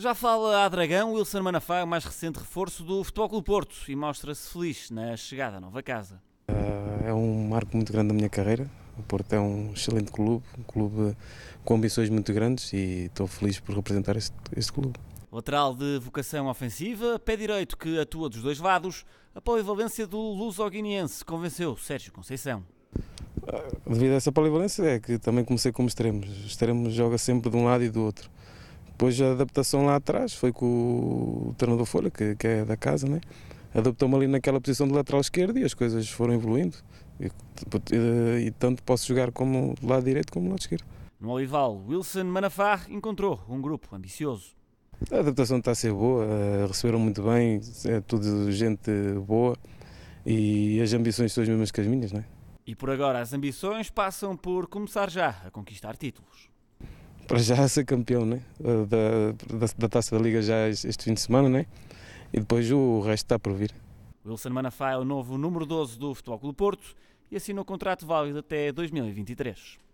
Já fala a Dragão, Wilson Manafá, o mais recente reforço do Futebol Clube Porto e mostra-se feliz na chegada à nova casa. Ah, é um marco muito grande da minha carreira. O Porto é um excelente clube, um clube com ambições muito grandes e estou feliz por representar este, este clube. Lateral de vocação ofensiva, pé direito que atua dos dois lados, a polivalência do luso-guineense convenceu Sérgio Conceição. Ah, devido a essa polivalência é que também comecei como extremos. Extremos joga sempre de um lado e do outro depois a adaptação lá atrás foi com o treinador Folha, que, que é da casa, né? adaptou-me ali naquela posição de lateral esquerdo e as coisas foram evoluindo. E, e, e tanto posso jogar como lado direito como lado esquerdo. No Olival, Wilson Manafar encontrou um grupo ambicioso. A adaptação está a ser boa, eh, receberam muito bem, é tudo gente boa e as ambições são as mesmas que as minhas, né? E por agora as ambições passam por começar já a conquistar títulos para já ser campeão né? da, da, da taça da Liga já este fim de semana né? e depois o resto está por vir. Wilson Manafá é o novo número 12 do Futebol Clube Porto e assinou contrato válido até 2023.